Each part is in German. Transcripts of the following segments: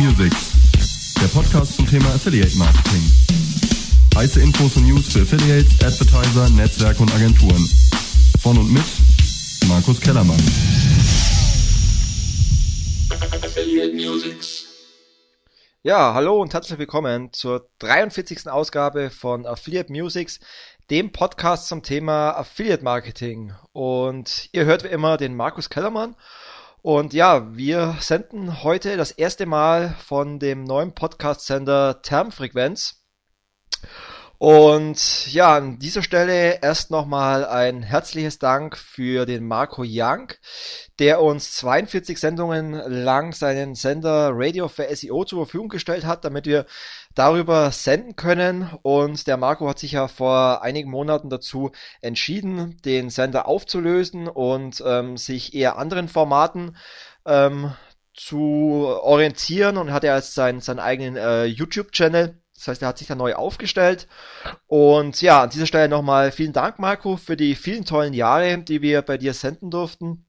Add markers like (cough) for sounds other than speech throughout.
Musics, der Podcast zum Thema Affiliate Marketing. Heiße Infos und News für Affiliates, Advertiser, Netzwerke und Agenturen. Von und mit Markus Kellermann. Affiliate Musics. Ja, hallo und herzlich willkommen zur 43. Ausgabe von Affiliate Musics, dem Podcast zum Thema Affiliate Marketing. Und ihr hört wie immer den Markus Kellermann und ja, wir senden heute das erste Mal von dem neuen Podcast-Sender Termfrequenz. Und ja, an dieser Stelle erst nochmal ein herzliches Dank für den Marco Young, der uns 42 Sendungen lang seinen Sender Radio für SEO zur Verfügung gestellt hat, damit wir darüber senden können. Und der Marco hat sich ja vor einigen Monaten dazu entschieden, den Sender aufzulösen und ähm, sich eher anderen Formaten ähm, zu orientieren und hat er ja als seinen, seinen eigenen äh, YouTube-Channel das heißt, er hat sich da neu aufgestellt. Und ja, an dieser Stelle nochmal vielen Dank, Marco, für die vielen tollen Jahre, die wir bei dir senden durften.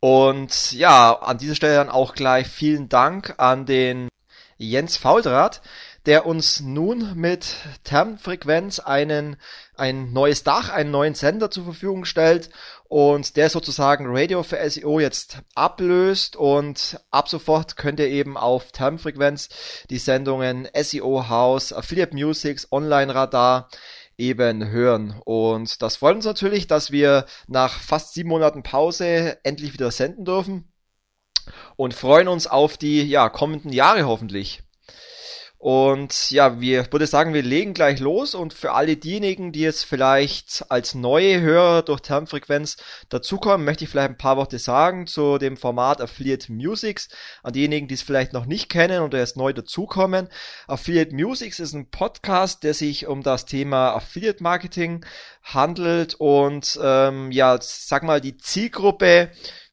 Und ja, an dieser Stelle dann auch gleich vielen Dank an den Jens Fauldrath, der uns nun mit Termfrequenz einen, ein neues Dach, einen neuen Sender zur Verfügung stellt und der sozusagen Radio für SEO jetzt ablöst und ab sofort könnt ihr eben auf Termfrequenz die Sendungen SEO House, Affiliate Musics, Online Radar eben hören. Und das freut uns natürlich, dass wir nach fast sieben Monaten Pause endlich wieder senden dürfen und freuen uns auf die ja, kommenden Jahre hoffentlich. Und ja, wir würde sagen, wir legen gleich los und für alle diejenigen, die jetzt vielleicht als neue Hörer durch Termfrequenz dazukommen, möchte ich vielleicht ein paar Worte sagen zu dem Format Affiliate Musics. An diejenigen, die es vielleicht noch nicht kennen oder jetzt neu dazukommen. Affiliate Musics ist ein Podcast, der sich um das Thema Affiliate Marketing handelt und ähm, ja, sag mal, die Zielgruppe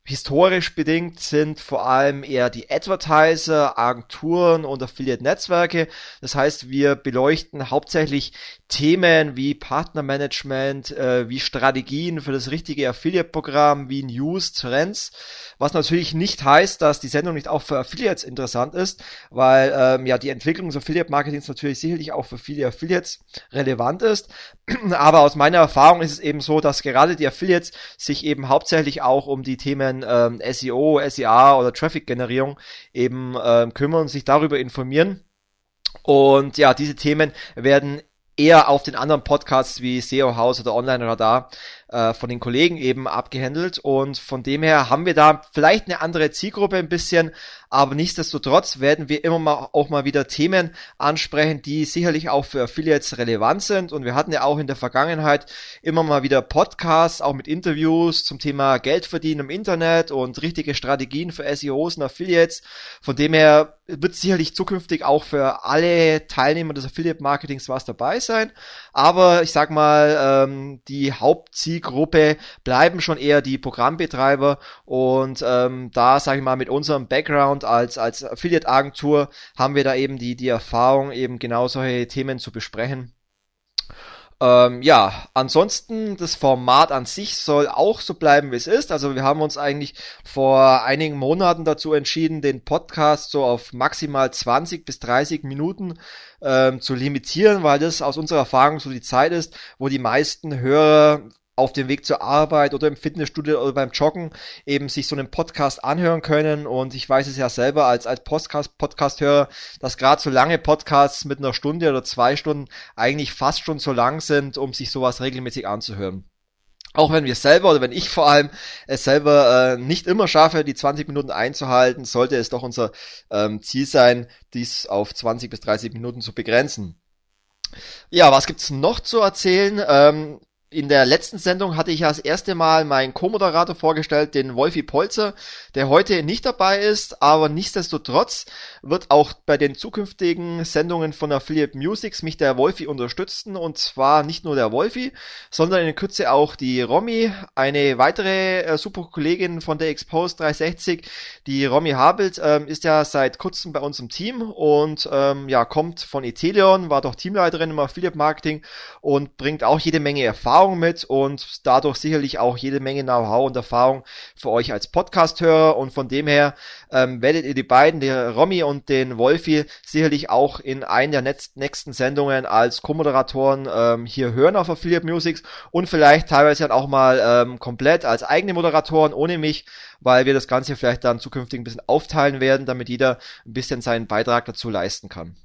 Historisch bedingt sind vor allem eher die Advertiser, Agenturen und Affiliate-Netzwerke. Das heißt, wir beleuchten hauptsächlich Themen wie Partnermanagement, äh, wie Strategien für das richtige Affiliate-Programm, wie News, Trends, was natürlich nicht heißt, dass die Sendung nicht auch für Affiliates interessant ist, weil ähm, ja die Entwicklung des Affiliate-Marketings natürlich sicherlich auch für viele Affiliates relevant ist. (clears throat) Aber aus meiner Erfahrung ist es eben so, dass gerade die Affiliates sich eben hauptsächlich auch um die Themen ähm, SEO, SEA oder Traffic-Generierung eben ähm, kümmern und sich darüber informieren. Und ja, diese Themen werden eher auf den anderen Podcasts wie SEO House oder Online Radar äh, von den Kollegen eben abgehändelt. Und von dem her haben wir da vielleicht eine andere Zielgruppe ein bisschen, aber nichtsdestotrotz werden wir immer mal auch mal wieder Themen ansprechen, die sicherlich auch für Affiliates relevant sind. Und wir hatten ja auch in der Vergangenheit immer mal wieder Podcasts, auch mit Interviews zum Thema Geld verdienen im Internet und richtige Strategien für SEOs und Affiliates. Von dem her wird sicherlich zukünftig auch für alle Teilnehmer des Affiliate Marketings was dabei sein aber ich sag mal, ähm, die Hauptzielgruppe bleiben schon eher die Programmbetreiber und ähm, da, sag ich mal, mit unserem Background als, als Affiliate-Agentur haben wir da eben die, die Erfahrung, eben genau solche Themen zu besprechen. Ähm, ja, ansonsten, das Format an sich soll auch so bleiben, wie es ist. Also wir haben uns eigentlich vor einigen Monaten dazu entschieden, den Podcast so auf maximal 20 bis 30 Minuten ähm, zu limitieren, weil das aus unserer Erfahrung so die Zeit ist, wo die meisten Hörer auf dem Weg zur Arbeit oder im Fitnessstudio oder beim Joggen eben sich so einen Podcast anhören können. Und ich weiß es ja selber als, als Podcast, Podcast-Hörer, dass gerade so lange Podcasts mit einer Stunde oder zwei Stunden eigentlich fast schon so lang sind, um sich sowas regelmäßig anzuhören auch wenn wir selber oder wenn ich vor allem es selber äh, nicht immer schaffe, die 20 Minuten einzuhalten, sollte es doch unser ähm, Ziel sein, dies auf 20 bis 30 Minuten zu begrenzen. Ja, was gibt's noch zu erzählen? Ähm, in der letzten Sendung hatte ich ja das erste Mal meinen Co-Moderator vorgestellt, den Wolfi Polzer, der heute nicht dabei ist, aber nichtsdestotrotz wird auch bei den zukünftigen Sendungen von Affiliate Musics mich der Wolfi unterstützen und zwar nicht nur der Wolfi, sondern in Kürze auch die Romy, eine weitere äh, super Kollegin von der Expose 360, die Romy Habelt, ähm, ist ja seit kurzem bei uns im Team und ähm, ja, kommt von Itelion, war doch Teamleiterin im Affiliate Marketing und bringt auch jede Menge Erfahrung Erfahrung mit und dadurch sicherlich auch jede Menge Know-how und Erfahrung für euch als Podcast-Hörer. Und von dem her ähm, werdet ihr die beiden, den Romy und den Wolfi, sicherlich auch in einer der nächsten Sendungen als Co-Moderatoren ähm, hier hören auf Affiliate Musics und vielleicht teilweise dann auch mal ähm, komplett als eigene Moderatoren ohne mich, weil wir das Ganze vielleicht dann zukünftig ein bisschen aufteilen werden, damit jeder ein bisschen seinen Beitrag dazu leisten kann.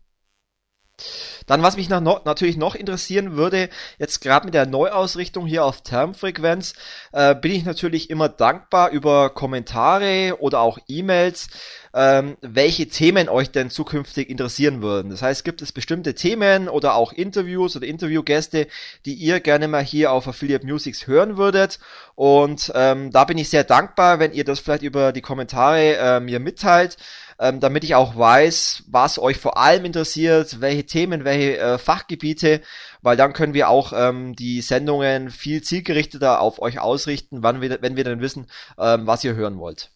Dann, was mich natürlich noch interessieren würde, jetzt gerade mit der Neuausrichtung hier auf Termfrequenz, äh, bin ich natürlich immer dankbar über Kommentare oder auch E-Mails, ähm, welche Themen euch denn zukünftig interessieren würden. Das heißt, gibt es bestimmte Themen oder auch Interviews oder Interviewgäste, die ihr gerne mal hier auf Affiliate Musics hören würdet. Und ähm, da bin ich sehr dankbar, wenn ihr das vielleicht über die Kommentare äh, mir mitteilt ähm, damit ich auch weiß, was euch vor allem interessiert, welche Themen, welche äh, Fachgebiete, weil dann können wir auch ähm, die Sendungen viel zielgerichteter auf euch ausrichten, wann wir, wenn wir dann wissen, ähm, was ihr hören wollt.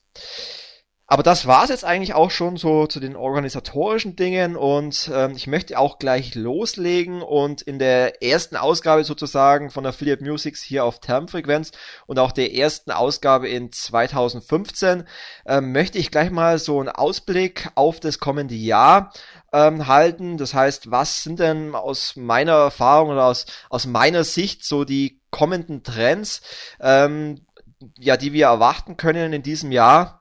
Aber das war's jetzt eigentlich auch schon so zu den organisatorischen Dingen und ähm, ich möchte auch gleich loslegen und in der ersten Ausgabe sozusagen von Affiliate Musics hier auf Termfrequenz und auch der ersten Ausgabe in 2015 ähm, möchte ich gleich mal so einen Ausblick auf das kommende Jahr ähm, halten. Das heißt, was sind denn aus meiner Erfahrung oder aus, aus meiner Sicht so die kommenden Trends, ähm, ja, die wir erwarten können in diesem Jahr?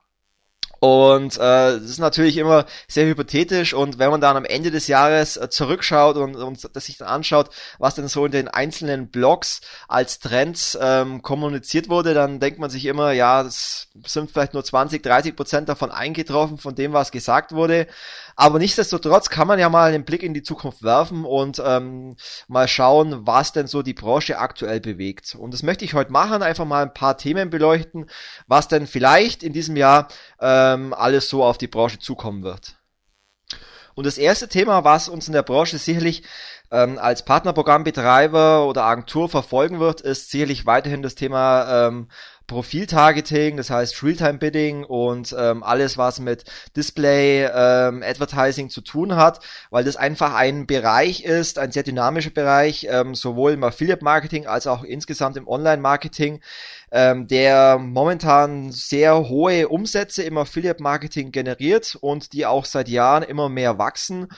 Und äh, das ist natürlich immer sehr hypothetisch und wenn man dann am Ende des Jahres äh, zurückschaut und, und das sich dann anschaut, was denn so in den einzelnen Blogs als Trends ähm, kommuniziert wurde, dann denkt man sich immer, ja, es sind vielleicht nur 20, 30 Prozent davon eingetroffen, von dem, was gesagt wurde. Aber nichtsdestotrotz kann man ja mal einen Blick in die Zukunft werfen und ähm, mal schauen, was denn so die Branche aktuell bewegt. Und das möchte ich heute machen, einfach mal ein paar Themen beleuchten, was denn vielleicht in diesem Jahr ähm, alles so auf die Branche zukommen wird. Und das erste Thema, was uns in der Branche sicherlich ähm, als Partnerprogrammbetreiber oder Agentur verfolgen wird, ist sicherlich weiterhin das Thema ähm, Profiltargeting, das heißt Realtime-Bidding und ähm, alles, was mit Display-Advertising ähm, zu tun hat, weil das einfach ein Bereich ist, ein sehr dynamischer Bereich, ähm, sowohl im Affiliate-Marketing als auch insgesamt im Online-Marketing, ähm, der momentan sehr hohe Umsätze im Affiliate-Marketing generiert und die auch seit Jahren immer mehr wachsen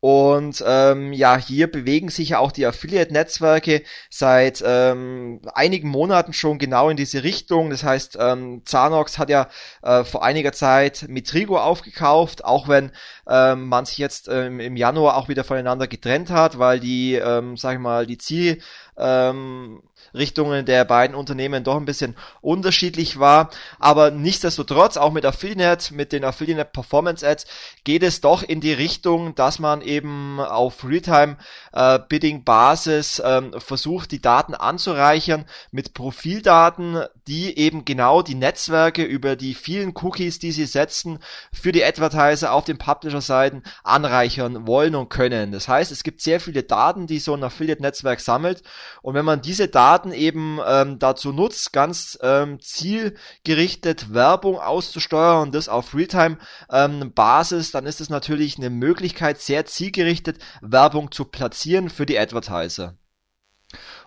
und ähm, ja, hier bewegen sich ja auch die Affiliate-Netzwerke seit ähm, einigen Monaten schon genau in diese Richtung. Das heißt, ähm, Zanox hat ja äh, vor einiger Zeit mit Trigo aufgekauft, auch wenn ähm, man sich jetzt ähm, im Januar auch wieder voneinander getrennt hat, weil die, ähm, sag ich mal, die Ziel ähm, Richtungen der beiden Unternehmen doch ein bisschen unterschiedlich war. Aber nichtsdestotrotz, auch mit Affiliate, mit den Affiliate Performance Ads, geht es doch in die Richtung, dass man eben auf Realtime-Bidding-Basis äh, ähm, versucht, die Daten anzureichern mit Profildaten, die eben genau die Netzwerke über die vielen Cookies, die sie setzen, für die Advertiser auf den Publisher-Seiten anreichern wollen und können. Das heißt, es gibt sehr viele Daten, die so ein Affiliate-Netzwerk sammelt und wenn man diese Daten eben ähm, dazu nutzt, ganz ähm, zielgerichtet Werbung auszusteuern und das auf Realtime-Basis, ähm, dann ist es natürlich eine Möglichkeit, sehr zielgerichtet Werbung zu platzieren für die Advertiser.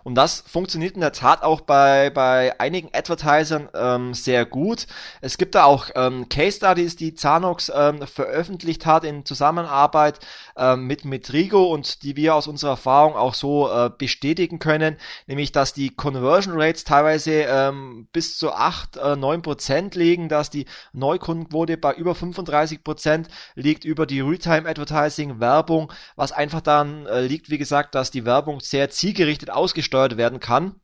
Und das funktioniert in der Tat auch bei, bei einigen Advertisern ähm, sehr gut. Es gibt da auch ähm, Case Studies, die Zanox ähm, veröffentlicht hat in Zusammenarbeit ähm, mit Rigo und die wir aus unserer Erfahrung auch so äh, bestätigen können, nämlich dass die Conversion Rates teilweise ähm, bis zu 8, äh, 9 Prozent liegen, dass die Neukundenquote bei über 35 Prozent liegt über die Realtime Advertising Werbung, was einfach daran äh, liegt, wie gesagt, dass die Werbung sehr zielgerichtet ausgesteuert werden kann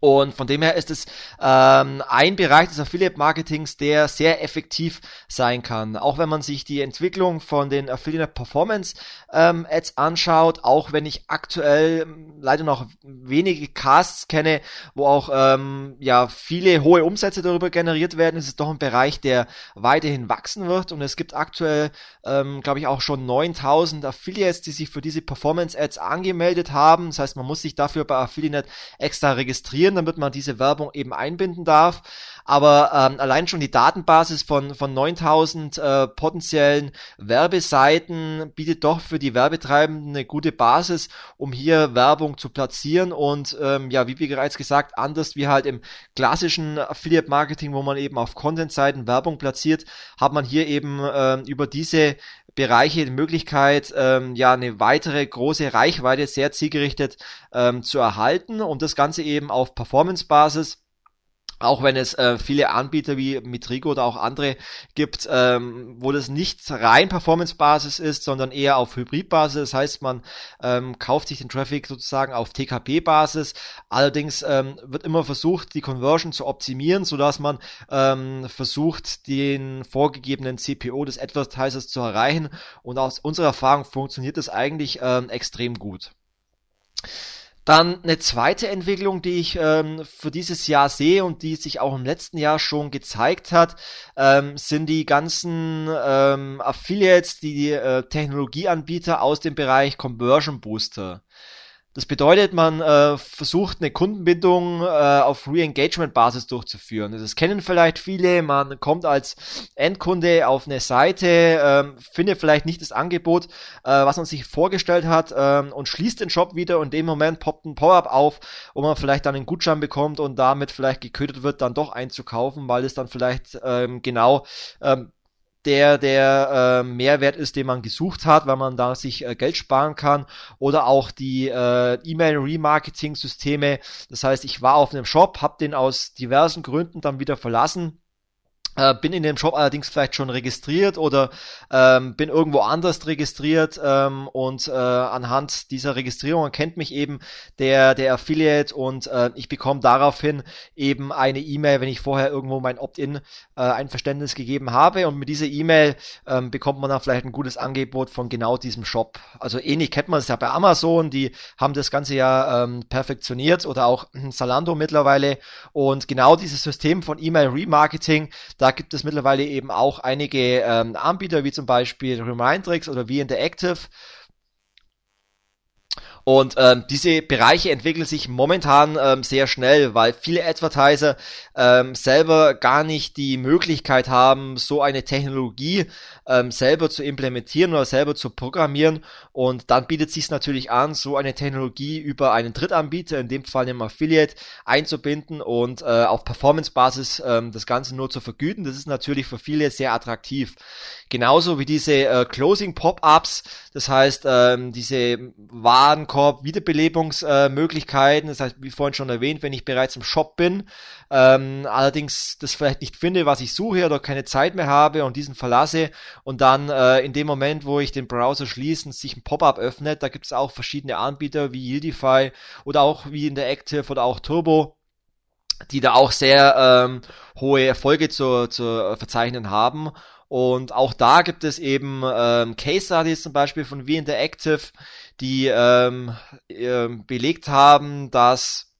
und von dem her ist es ähm, ein Bereich des Affiliate-Marketings, der sehr effektiv sein kann. Auch wenn man sich die Entwicklung von den Affiliate Performance ähm, Ads anschaut, auch wenn ich aktuell ähm, leider noch wenige Casts kenne, wo auch ähm, ja viele hohe Umsätze darüber generiert werden, ist es doch ein Bereich, der weiterhin wachsen wird. Und es gibt aktuell, ähm, glaube ich, auch schon 9000 Affiliates, die sich für diese Performance Ads angemeldet haben. Das heißt, man muss sich dafür bei Affiliate extra registrieren registrieren, damit man diese Werbung eben einbinden darf. Aber ähm, allein schon die Datenbasis von, von 9000 äh, potenziellen Werbeseiten bietet doch für die Werbetreibenden eine gute Basis, um hier Werbung zu platzieren. Und ähm, ja, wie bereits gesagt, anders wie halt im klassischen Affiliate Marketing, wo man eben auf Content-Seiten Werbung platziert, hat man hier eben äh, über diese Bereiche die Möglichkeit, ähm, ja, eine weitere große Reichweite sehr zielgerichtet ähm, zu erhalten und das Ganze eben auf Performance-Basis auch wenn es äh, viele Anbieter wie Mitrigo oder auch andere gibt, ähm, wo das nicht rein Performance-Basis ist, sondern eher auf Hybrid-Basis. Das heißt, man ähm, kauft sich den Traffic sozusagen auf TKP-Basis. Allerdings ähm, wird immer versucht, die Conversion zu optimieren, sodass man ähm, versucht, den vorgegebenen CPO des Advertisers zu erreichen. Und aus unserer Erfahrung funktioniert das eigentlich ähm, extrem gut. Dann eine zweite Entwicklung, die ich ähm, für dieses Jahr sehe und die sich auch im letzten Jahr schon gezeigt hat, ähm, sind die ganzen ähm, Affiliates, die, die äh, Technologieanbieter aus dem Bereich Conversion Booster. Das bedeutet, man äh, versucht eine Kundenbindung äh, auf Re-Engagement-Basis durchzuführen. Das kennen vielleicht viele. Man kommt als Endkunde auf eine Seite, ähm, findet vielleicht nicht das Angebot, äh, was man sich vorgestellt hat ähm, und schließt den Shop wieder und in dem Moment poppt ein Pop-up auf, wo man vielleicht dann einen Gutschein bekommt und damit vielleicht geködert wird, dann doch einzukaufen, weil es dann vielleicht ähm, genau ähm, der der äh, Mehrwert ist, den man gesucht hat, weil man da sich äh, Geld sparen kann oder auch die äh, E-Mail-Remarketing-Systeme. Das heißt, ich war auf einem Shop, habe den aus diversen Gründen dann wieder verlassen äh, bin in dem Shop allerdings vielleicht schon registriert oder ähm, bin irgendwo anders registriert ähm, und äh, anhand dieser Registrierung kennt mich eben der, der Affiliate und äh, ich bekomme daraufhin eben eine E-Mail, wenn ich vorher irgendwo mein Opt-in äh, Verständnis gegeben habe und mit dieser E-Mail ähm, bekommt man dann vielleicht ein gutes Angebot von genau diesem Shop. Also ähnlich kennt man es ja bei Amazon, die haben das Ganze ja ähm, perfektioniert oder auch Salando (clears throat) mittlerweile und genau dieses System von E-Mail-Remarketing, da gibt es mittlerweile eben auch einige ähm, Anbieter, wie zum Beispiel Remindrix oder wie Interactive. Und ähm, diese Bereiche entwickeln sich momentan ähm, sehr schnell, weil viele Advertiser ähm, selber gar nicht die Möglichkeit haben, so eine Technologie ähm, selber zu implementieren oder selber zu programmieren. Und dann bietet sich es natürlich an, so eine Technologie über einen Drittanbieter, in dem Fall einem Affiliate, einzubinden und äh, auf Performance-Basis ähm, das Ganze nur zu vergüten. Das ist natürlich für viele sehr attraktiv. Genauso wie diese äh, Closing-Pop-Ups, das heißt ähm, diese Warenkorb-Wiederbelebungsmöglichkeiten, äh, das heißt, wie vorhin schon erwähnt, wenn ich bereits im Shop bin, ähm, allerdings das vielleicht nicht finde, was ich suche oder keine Zeit mehr habe und diesen verlasse, und dann äh, in dem Moment, wo ich den Browser schließe und sich ein Pop-up öffnet, da gibt es auch verschiedene Anbieter wie Yieldify oder auch wie Interactive oder auch Turbo die da auch sehr ähm, hohe Erfolge zu, zu verzeichnen haben. Und auch da gibt es eben ähm, Case Studies zum Beispiel von V Interactive, die ähm, ähm, belegt haben, dass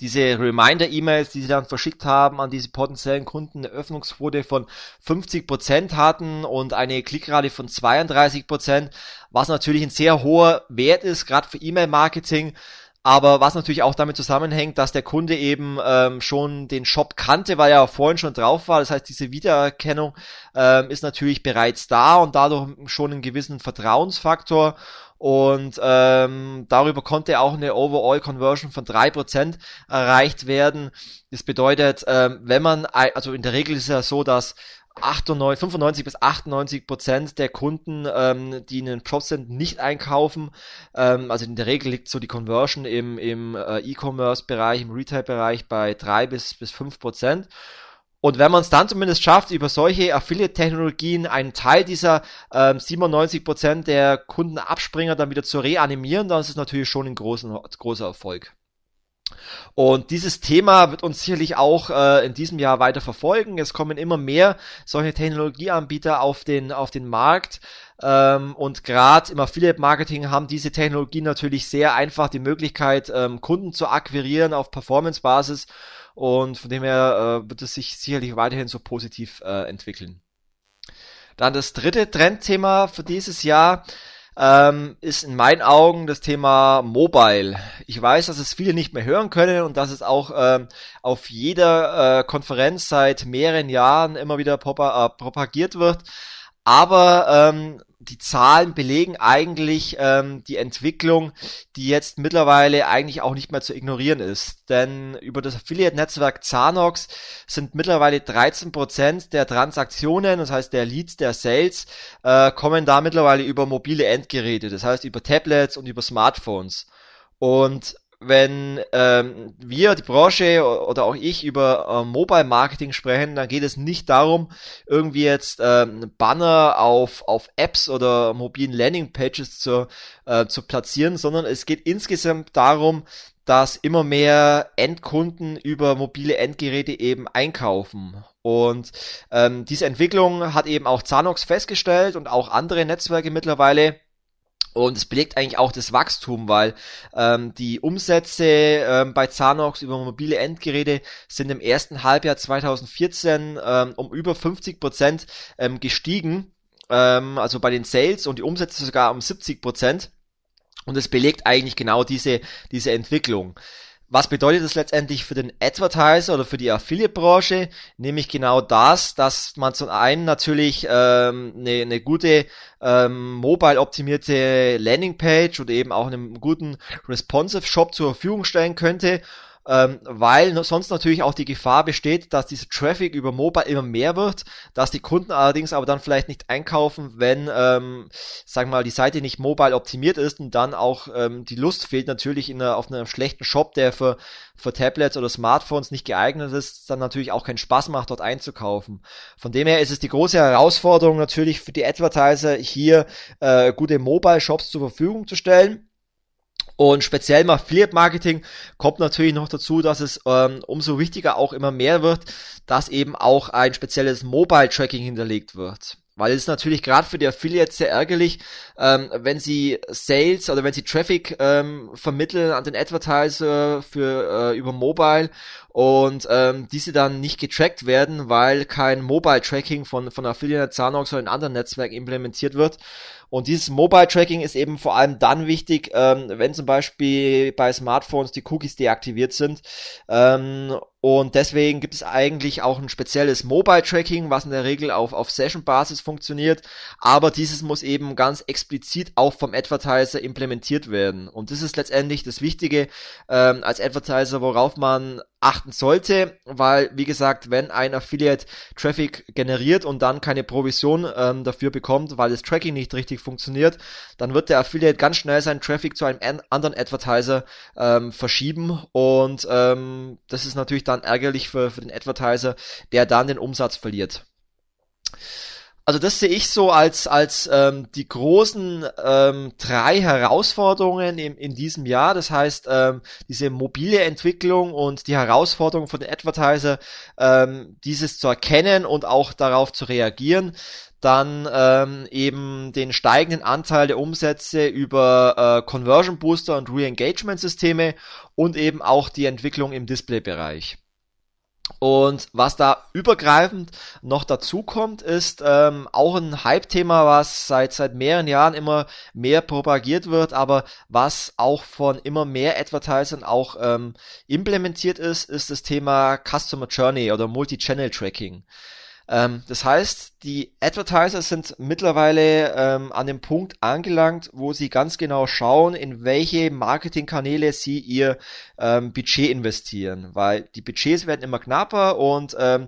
diese Reminder-E-Mails, die sie dann verschickt haben an diese potenziellen Kunden, eine Öffnungsquote von 50% hatten und eine Klickrate von 32%, was natürlich ein sehr hoher Wert ist, gerade für E-Mail-Marketing. Aber was natürlich auch damit zusammenhängt, dass der Kunde eben ähm, schon den Shop kannte, weil er vorhin schon drauf war. Das heißt, diese Wiedererkennung ähm, ist natürlich bereits da und dadurch schon einen gewissen Vertrauensfaktor. Und ähm, darüber konnte auch eine Overall Conversion von 3% erreicht werden. Das bedeutet, ähm, wenn man, also in der Regel ist es ja so, dass 98, 95 bis 98 Prozent der Kunden, ähm, die einen Prop sind, nicht einkaufen. Ähm, also in der Regel liegt so die Conversion im, im äh, E-Commerce-Bereich, im Retail-Bereich bei 3 bis, bis fünf Prozent. Und wenn man es dann zumindest schafft, über solche Affiliate-Technologien einen Teil dieser ähm, 97% der Kundenabspringer dann wieder zu reanimieren, dann ist es natürlich schon ein großen, großer Erfolg. Und dieses Thema wird uns sicherlich auch äh, in diesem Jahr weiter verfolgen. Es kommen immer mehr solche Technologieanbieter auf den, auf den Markt. Ähm, und gerade im Affiliate-Marketing haben diese Technologien natürlich sehr einfach die Möglichkeit, ähm, Kunden zu akquirieren auf Performance-Basis. Und von dem her äh, wird es sich sicherlich weiterhin so positiv äh, entwickeln. Dann das dritte Trendthema für dieses Jahr ähm, ist in meinen Augen das Thema Mobile. Ich weiß, dass es viele nicht mehr hören können und dass es auch ähm, auf jeder äh, Konferenz seit mehreren Jahren immer wieder äh, propagiert wird. Aber ähm, die Zahlen belegen eigentlich ähm, die Entwicklung, die jetzt mittlerweile eigentlich auch nicht mehr zu ignorieren ist. Denn über das Affiliate-Netzwerk Zanox sind mittlerweile 13% Prozent der Transaktionen, das heißt der Leads, der Sales, äh, kommen da mittlerweile über mobile Endgeräte, das heißt über Tablets und über Smartphones. Und wenn ähm, wir, die Branche oder auch ich über äh, Mobile Marketing sprechen, dann geht es nicht darum, irgendwie jetzt ähm, Banner auf, auf Apps oder mobilen Landing Pages zu, äh, zu platzieren, sondern es geht insgesamt darum, dass immer mehr Endkunden über mobile Endgeräte eben einkaufen. Und ähm, diese Entwicklung hat eben auch Zanox festgestellt und auch andere Netzwerke mittlerweile und es belegt eigentlich auch das Wachstum, weil ähm, die Umsätze ähm, bei Zanox über mobile Endgeräte sind im ersten Halbjahr 2014 ähm, um über 50 Prozent ähm, gestiegen. Ähm, also bei den Sales und die Umsätze sogar um 70 Prozent. Und es belegt eigentlich genau diese, diese Entwicklung. Was bedeutet das letztendlich für den Advertiser oder für die Affiliate-Branche? Nämlich genau das, dass man zum einen natürlich ähm, eine, eine gute ähm, mobile-optimierte Landingpage oder eben auch einen guten responsive Shop zur Verfügung stellen könnte ähm, weil sonst natürlich auch die Gefahr besteht, dass dieser Traffic über Mobile immer mehr wird, dass die Kunden allerdings aber dann vielleicht nicht einkaufen, wenn, ähm, sagen wir mal, die Seite nicht mobile optimiert ist und dann auch ähm, die Lust fehlt natürlich in einer, auf einem schlechten Shop, der für, für Tablets oder Smartphones nicht geeignet ist, dann natürlich auch keinen Spaß macht, dort einzukaufen. Von dem her ist es die große Herausforderung natürlich für die Advertiser, hier äh, gute Mobile-Shops zur Verfügung zu stellen. Und speziell im Affiliate Marketing kommt natürlich noch dazu, dass es ähm, umso wichtiger auch immer mehr wird, dass eben auch ein spezielles Mobile Tracking hinterlegt wird. Weil es ist natürlich gerade für die Affiliates sehr ärgerlich, ähm, wenn sie Sales oder wenn sie Traffic ähm, vermitteln an den Advertiser für äh, über Mobile und ähm, diese dann nicht getrackt werden, weil kein Mobile Tracking von von Affiliate Zahnarzt oder in anderen Netzwerken implementiert wird. Und dieses Mobile Tracking ist eben vor allem dann wichtig, ähm, wenn zum Beispiel bei Smartphones die Cookies deaktiviert sind. Ähm, und deswegen gibt es eigentlich auch ein spezielles Mobile-Tracking, was in der Regel auf, auf Session-Basis funktioniert. Aber dieses muss eben ganz explizit auch vom Advertiser implementiert werden. Und das ist letztendlich das Wichtige ähm, als Advertiser, worauf man achten sollte, weil, wie gesagt, wenn ein Affiliate Traffic generiert und dann keine Provision ähm, dafür bekommt, weil das Tracking nicht richtig funktioniert, dann wird der Affiliate ganz schnell seinen Traffic zu einem anderen Advertiser ähm, verschieben. Und ähm, das ist natürlich dann ärgerlich für, für den Advertiser, der dann den Umsatz verliert. Also das sehe ich so als, als ähm, die großen ähm, drei Herausforderungen im, in diesem Jahr. Das heißt, ähm, diese mobile Entwicklung und die Herausforderung von den Advertiser, ähm, dieses zu erkennen und auch darauf zu reagieren dann ähm, eben den steigenden Anteil der Umsätze über äh, Conversion Booster und Re-Engagement Systeme und eben auch die Entwicklung im Displaybereich. Und was da übergreifend noch dazu kommt, ist ähm, auch ein Hype-Thema, was seit seit mehreren Jahren immer mehr propagiert wird, aber was auch von immer mehr Advertisern auch ähm, implementiert ist, ist das Thema Customer Journey oder Multi-Channel Tracking. Ähm, das heißt, die Advertiser sind mittlerweile ähm, an dem Punkt angelangt, wo sie ganz genau schauen, in welche Marketingkanäle sie ihr ähm, Budget investieren, weil die Budgets werden immer knapper und ähm,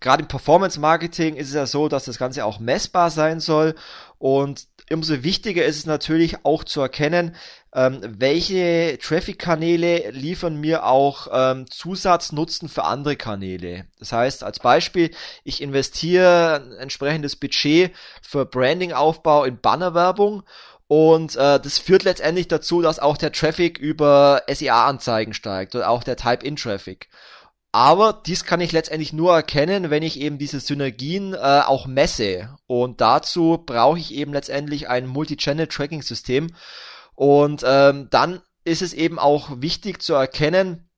gerade im Performance Marketing ist es ja so, dass das Ganze auch messbar sein soll und umso wichtiger ist es natürlich auch zu erkennen, ähm, welche Traffic-Kanäle liefern mir auch ähm, Zusatznutzen für andere Kanäle. Das heißt, als Beispiel, ich investiere ein entsprechendes Budget für Branding-Aufbau in Bannerwerbung und äh, das führt letztendlich dazu, dass auch der Traffic über SEA-Anzeigen steigt oder auch der Type-In-Traffic. Aber dies kann ich letztendlich nur erkennen, wenn ich eben diese Synergien äh, auch messe. Und dazu brauche ich eben letztendlich ein Multi-Channel-Tracking-System. Und ähm, dann ist es eben auch wichtig zu erkennen,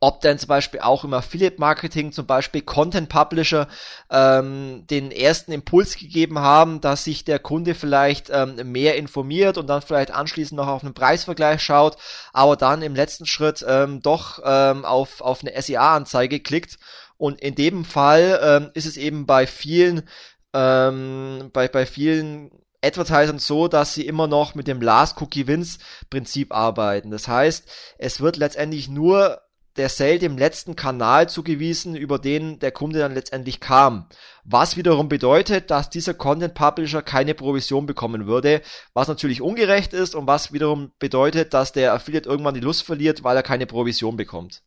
ob denn zum Beispiel auch immer Affiliate-Marketing zum Beispiel Content-Publisher ähm, den ersten Impuls gegeben haben, dass sich der Kunde vielleicht ähm, mehr informiert und dann vielleicht anschließend noch auf einen Preisvergleich schaut, aber dann im letzten Schritt ähm, doch ähm, auf, auf eine SEA-Anzeige klickt. Und in dem Fall ähm, ist es eben bei vielen, ähm, bei, bei vielen Advertisern so, dass sie immer noch mit dem Last Cookie Wins Prinzip arbeiten. Das heißt, es wird letztendlich nur der Sale dem letzten Kanal zugewiesen, über den der Kunde dann letztendlich kam. Was wiederum bedeutet, dass dieser Content Publisher keine Provision bekommen würde, was natürlich ungerecht ist und was wiederum bedeutet, dass der Affiliate irgendwann die Lust verliert, weil er keine Provision bekommt.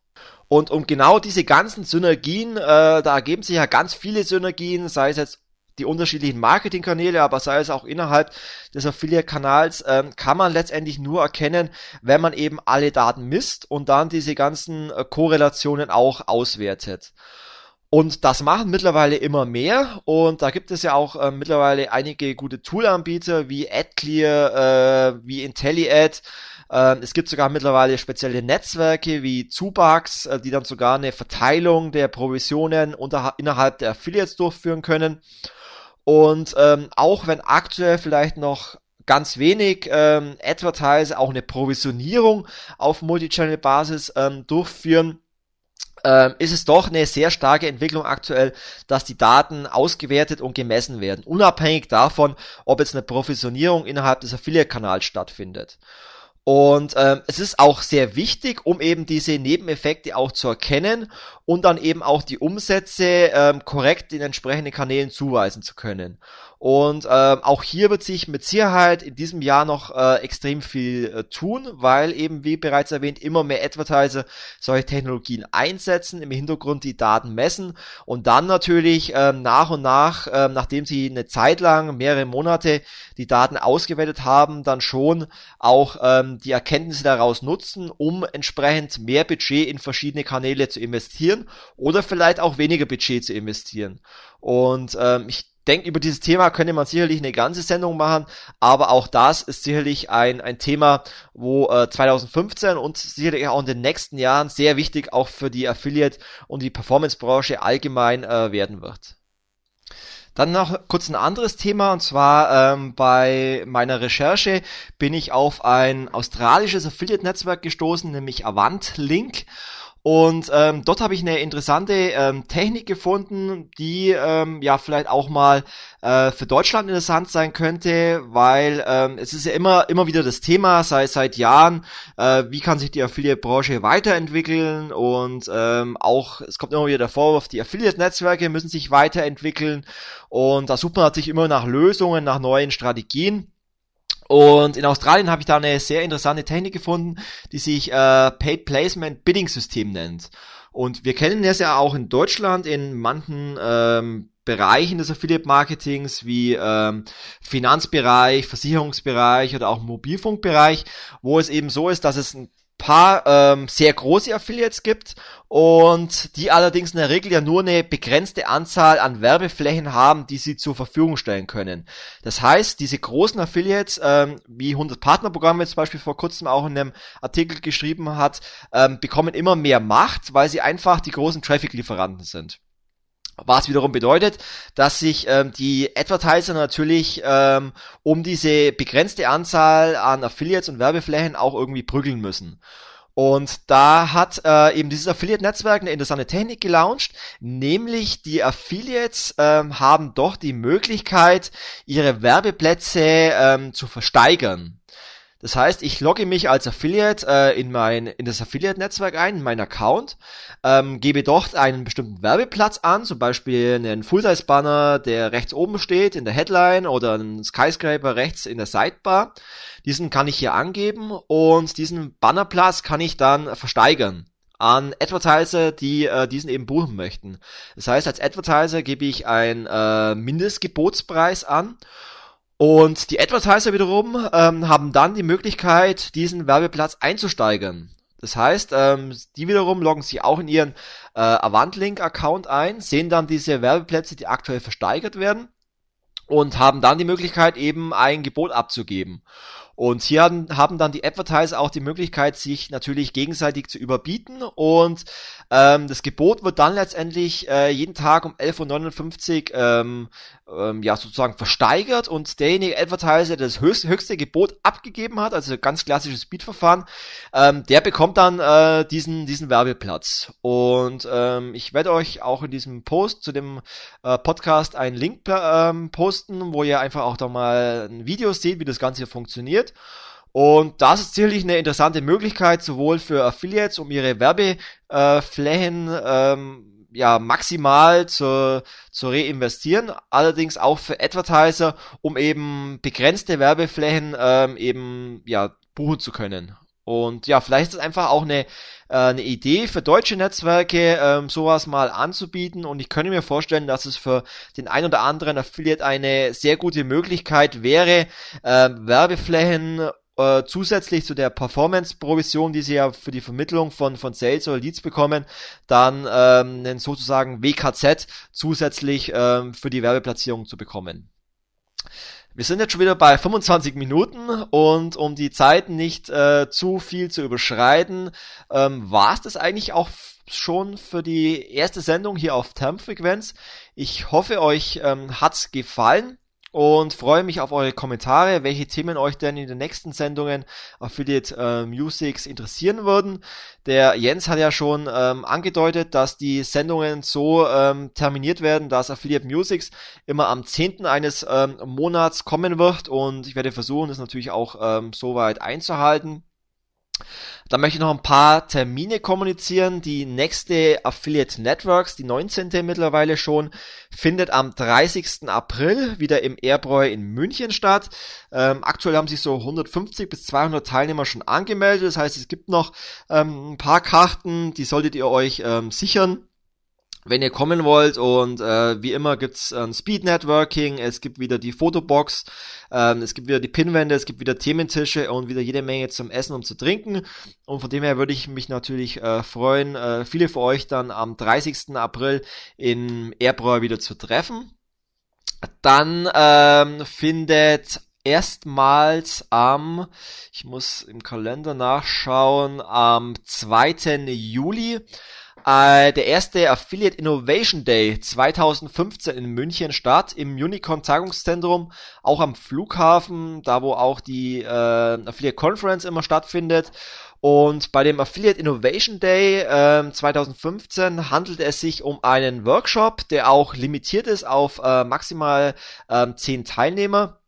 Und um genau diese ganzen Synergien, äh, da ergeben sich ja ganz viele Synergien, sei es jetzt die unterschiedlichen Marketingkanäle, aber sei es auch innerhalb des Affiliate-Kanals, ähm, kann man letztendlich nur erkennen, wenn man eben alle Daten misst und dann diese ganzen äh, Korrelationen auch auswertet. Und das machen mittlerweile immer mehr und da gibt es ja auch äh, mittlerweile einige gute Tool-Anbieter wie AdClear, äh, wie IntelliAd, ähm, es gibt sogar mittlerweile spezielle Netzwerke wie Zubugs, äh, die dann sogar eine Verteilung der Provisionen unterhalb, innerhalb der Affiliates durchführen können. Und ähm, auch wenn aktuell vielleicht noch ganz wenig ähm, Advertise, auch eine Provisionierung auf Multichannel-Basis ähm, durchführen, ähm, ist es doch eine sehr starke Entwicklung aktuell, dass die Daten ausgewertet und gemessen werden, unabhängig davon, ob jetzt eine Provisionierung innerhalb des Affiliate-Kanals stattfindet. Und ähm, es ist auch sehr wichtig, um eben diese Nebeneffekte auch zu erkennen und dann eben auch die Umsätze ähm, korrekt den entsprechenden Kanälen zuweisen zu können. Und ähm, auch hier wird sich mit Sicherheit in diesem Jahr noch äh, extrem viel äh, tun, weil eben, wie bereits erwähnt, immer mehr Advertiser solche Technologien einsetzen, im Hintergrund die Daten messen und dann natürlich ähm, nach und nach, ähm, nachdem sie eine Zeit lang, mehrere Monate die Daten ausgewertet haben, dann schon auch ähm, die Erkenntnisse daraus nutzen, um entsprechend mehr Budget in verschiedene Kanäle zu investieren oder vielleicht auch weniger Budget zu investieren. Und ähm, ich denke, über dieses Thema könnte man sicherlich eine ganze Sendung machen, aber auch das ist sicherlich ein, ein Thema, wo äh, 2015 und sicherlich auch in den nächsten Jahren sehr wichtig auch für die Affiliate und die Performance-Branche allgemein äh, werden wird. Dann noch kurz ein anderes Thema und zwar ähm, bei meiner Recherche bin ich auf ein australisches Affiliate-Netzwerk gestoßen, nämlich Avant Link. Und ähm, dort habe ich eine interessante ähm, Technik gefunden, die ähm, ja vielleicht auch mal äh, für Deutschland interessant sein könnte, weil ähm, es ist ja immer immer wieder das Thema, sei seit Jahren, äh, wie kann sich die Affiliate-Branche weiterentwickeln und ähm, auch es kommt immer wieder der Vorwurf, die Affiliate-Netzwerke müssen sich weiterentwickeln und da sucht man natürlich immer nach Lösungen, nach neuen Strategien. Und in Australien habe ich da eine sehr interessante Technik gefunden, die sich äh, Paid Placement Bidding System nennt. Und wir kennen das ja auch in Deutschland in manchen ähm, Bereichen des Affiliate Marketings wie ähm, Finanzbereich, Versicherungsbereich oder auch Mobilfunkbereich, wo es eben so ist, dass es ein paar ähm, sehr große Affiliates gibt und die allerdings in der Regel ja nur eine begrenzte Anzahl an Werbeflächen haben, die sie zur Verfügung stellen können. Das heißt, diese großen Affiliates, ähm, wie 100 Partnerprogramme zum Beispiel vor kurzem auch in einem Artikel geschrieben hat, ähm, bekommen immer mehr Macht, weil sie einfach die großen Traffic-Lieferanten sind. Was wiederum bedeutet, dass sich ähm, die Advertiser natürlich ähm, um diese begrenzte Anzahl an Affiliates und Werbeflächen auch irgendwie prügeln müssen. Und da hat äh, eben dieses Affiliate-Netzwerk eine interessante Technik gelauncht, nämlich die Affiliates ähm, haben doch die Möglichkeit, ihre Werbeplätze ähm, zu versteigern. Das heißt, ich logge mich als Affiliate äh, in mein in das Affiliate-Netzwerk ein, in meinen Account, ähm, gebe dort einen bestimmten Werbeplatz an, zum Beispiel einen full size banner der rechts oben steht in der Headline oder einen Skyscraper rechts in der Sidebar. Diesen kann ich hier angeben und diesen Bannerplatz kann ich dann versteigern an Advertiser, die äh, diesen eben buchen möchten. Das heißt, als Advertiser gebe ich einen äh, Mindestgebotspreis an und die Advertiser wiederum ähm, haben dann die Möglichkeit, diesen Werbeplatz einzusteigern. Das heißt, ähm, die wiederum loggen sich auch in ihren äh, Avantlink-Account ein, sehen dann diese Werbeplätze, die aktuell versteigert werden und haben dann die Möglichkeit, eben ein Gebot abzugeben. Und hier haben, haben dann die Advertiser auch die Möglichkeit, sich natürlich gegenseitig zu überbieten. Und ähm, das Gebot wird dann letztendlich äh, jeden Tag um 11.59 Uhr ähm, ähm, ja, sozusagen versteigert. Und derjenige Advertiser, der das höchste, höchste Gebot abgegeben hat, also ganz klassisches Beatverfahren, ähm, der bekommt dann äh, diesen, diesen Werbeplatz. Und ähm, ich werde euch auch in diesem Post zu dem äh, Podcast einen Link ähm, posten, wo ihr einfach auch da mal ein Video seht, wie das Ganze hier funktioniert passiert. Und das ist sicherlich eine interessante Möglichkeit, sowohl für Affiliates, um ihre Werbeflächen ähm, ja, maximal zu, zu reinvestieren, allerdings auch für Advertiser, um eben begrenzte Werbeflächen ähm, eben ja, buchen zu können. Und ja, vielleicht ist das einfach auch eine, äh, eine Idee für deutsche Netzwerke, ähm, sowas mal anzubieten. Und ich könnte mir vorstellen, dass es für den ein oder anderen Affiliate eine sehr gute Möglichkeit wäre, äh, Werbeflächen äh, zusätzlich zu der Performance-Provision, die sie ja für die Vermittlung von, von Sales oder Leads bekommen, dann ähm, sozusagen WKZ zusätzlich ähm, für die Werbeplatzierung zu bekommen. Wir sind jetzt schon wieder bei 25 Minuten und um die Zeit nicht äh, zu viel zu überschreiten, ähm, war es das eigentlich auch schon für die erste Sendung hier auf Termfrequenz. Ich hoffe, euch ähm, hat's gefallen und freue mich auf eure Kommentare, welche Themen euch denn in den nächsten Sendungen Affiliate äh, Musics interessieren würden. Der Jens hat ja schon ähm, angedeutet, dass die Sendungen so ähm, terminiert werden, dass Affiliate Musics immer am 10. eines ähm, Monats kommen wird und ich werde versuchen, das natürlich auch ähm, soweit einzuhalten. Dann möchte ich noch ein paar Termine kommunizieren. Die nächste Affiliate Networks, die 19. mittlerweile schon, findet am 30. April wieder im Airbräu in München statt. Ähm, aktuell haben sich so 150 bis 200 Teilnehmer schon angemeldet. Das heißt, es gibt noch ähm, ein paar Karten, die solltet ihr euch ähm, sichern wenn ihr kommen wollt. Und äh, wie immer gibt's ähm, Speed Networking, es gibt wieder die Fotobox, ähm, es gibt wieder die Pinwände, es gibt wieder Thementische und wieder jede Menge zum Essen und zu trinken. Und von dem her würde ich mich natürlich äh, freuen, äh, viele von euch dann am 30. April in Erbräu wieder zu treffen. Dann ähm, findet erstmals am, ich muss im Kalender nachschauen, am 2. Juli äh, der erste Affiliate Innovation Day 2015 in München statt, im Unicorn tagungszentrum auch am Flughafen, da wo auch die äh, Affiliate Conference immer stattfindet. Und bei dem Affiliate Innovation Day äh, 2015 handelt es sich um einen Workshop, der auch limitiert ist auf äh, maximal äh, 10 Teilnehmer.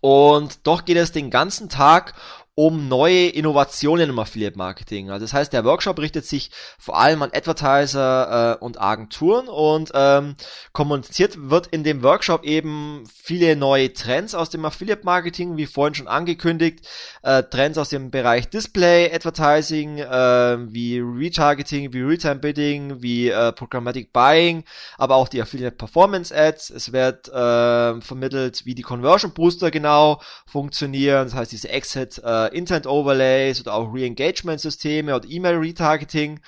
Und doch geht es den ganzen Tag um neue Innovationen im Affiliate Marketing. Also das heißt, der Workshop richtet sich vor allem an Advertiser äh, und Agenturen und ähm, kommuniziert wird in dem Workshop eben viele neue Trends aus dem Affiliate Marketing, wie vorhin schon angekündigt, äh, Trends aus dem Bereich Display Advertising, äh, wie Retargeting, wie Retime Bidding, wie äh, Programmatic Buying, aber auch die Affiliate Performance Ads. Es wird äh, vermittelt, wie die Conversion Booster genau funktionieren, das heißt diese Exit äh, oder äh, Intent-Overlays oder auch Re-Engagement-Systeme und E-Mail-Retargeting.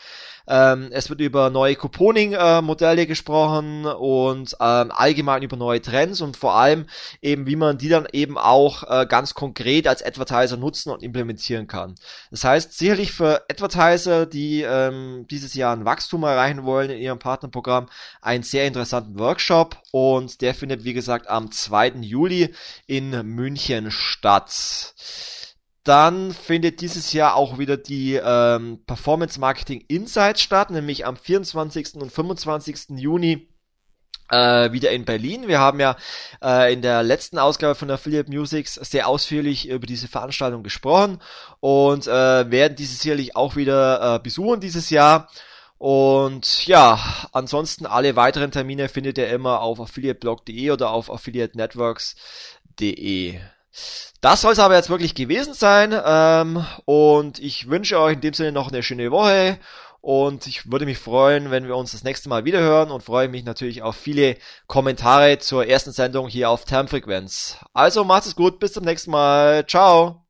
Ähm, es wird über neue Couponing-Modelle gesprochen und ähm, allgemein über neue Trends und vor allem eben, wie man die dann eben auch äh, ganz konkret als Advertiser nutzen und implementieren kann. Das heißt, sicherlich für Advertiser, die ähm, dieses Jahr ein Wachstum erreichen wollen in ihrem Partnerprogramm, einen sehr interessanten Workshop und der findet, wie gesagt, am 2. Juli in München statt. Dann findet dieses Jahr auch wieder die ähm, Performance Marketing Insights statt, nämlich am 24. und 25. Juni äh, wieder in Berlin. Wir haben ja äh, in der letzten Ausgabe von Affiliate Musics sehr ausführlich über diese Veranstaltung gesprochen und äh, werden diese sicherlich auch wieder äh, besuchen dieses Jahr. Und ja, ansonsten alle weiteren Termine findet ihr immer auf affiliateblog.de oder auf affiliatenetworks.de. Das soll es aber jetzt wirklich gewesen sein. Ähm, und ich wünsche euch in dem Sinne noch eine schöne Woche. Und ich würde mich freuen, wenn wir uns das nächste Mal wiederhören und freue mich natürlich auf viele Kommentare zur ersten Sendung hier auf Termfrequenz. Also macht es gut, bis zum nächsten Mal. Ciao.